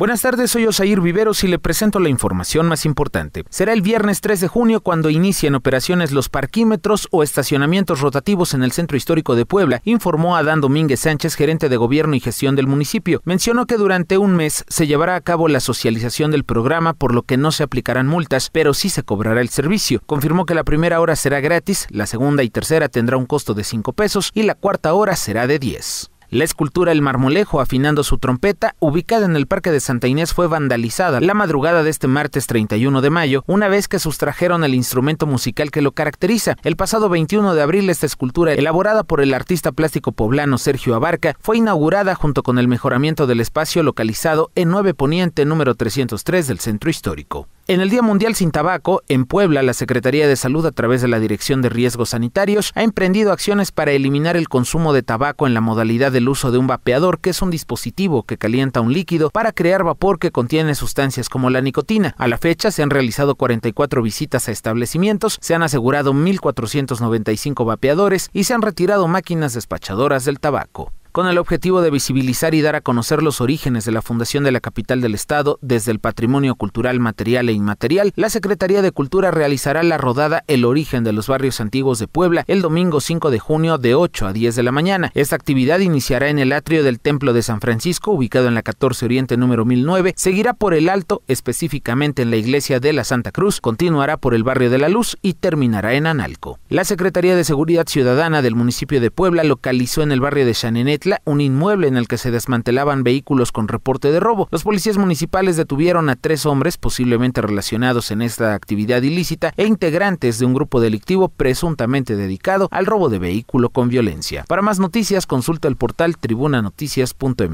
Buenas tardes, soy Osair Viveros y le presento la información más importante. Será el viernes 3 de junio cuando inicien operaciones los parquímetros o estacionamientos rotativos en el centro histórico de Puebla, informó Adán Domínguez Sánchez, gerente de gobierno y gestión del municipio. Mencionó que durante un mes se llevará a cabo la socialización del programa, por lo que no se aplicarán multas, pero sí se cobrará el servicio. Confirmó que la primera hora será gratis, la segunda y tercera tendrá un costo de 5 pesos y la cuarta hora será de 10. La escultura El Marmolejo afinando su trompeta, ubicada en el Parque de Santa Inés, fue vandalizada la madrugada de este martes 31 de mayo, una vez que sustrajeron el instrumento musical que lo caracteriza. El pasado 21 de abril esta escultura, elaborada por el artista plástico poblano Sergio Abarca, fue inaugurada junto con el mejoramiento del espacio localizado en 9 Poniente número 303 del centro histórico. En el Día Mundial sin Tabaco, en Puebla, la Secretaría de Salud, a través de la Dirección de Riesgos Sanitarios, ha emprendido acciones para eliminar el consumo de tabaco en la modalidad del uso de un vapeador, que es un dispositivo que calienta un líquido para crear vapor que contiene sustancias como la nicotina. A la fecha se han realizado 44 visitas a establecimientos, se han asegurado 1.495 vapeadores y se han retirado máquinas despachadoras del tabaco con el objetivo de visibilizar y dar a conocer los orígenes de la fundación de la capital del estado desde el patrimonio cultural material e inmaterial, la Secretaría de Cultura realizará la rodada El origen de los barrios antiguos de Puebla el domingo 5 de junio de 8 a 10 de la mañana. Esta actividad iniciará en el atrio del Templo de San Francisco, ubicado en la 14 Oriente número 1009, seguirá por el Alto, específicamente en la iglesia de la Santa Cruz, continuará por el barrio de la Luz y terminará en Analco. La Secretaría de Seguridad Ciudadana del municipio de Puebla localizó en el barrio de Chanenet un inmueble en el que se desmantelaban vehículos con reporte de robo. Los policías municipales detuvieron a tres hombres posiblemente relacionados en esta actividad ilícita e integrantes de un grupo delictivo presuntamente dedicado al robo de vehículo con violencia. Para más noticias consulta el portal Tribunanoticias.m.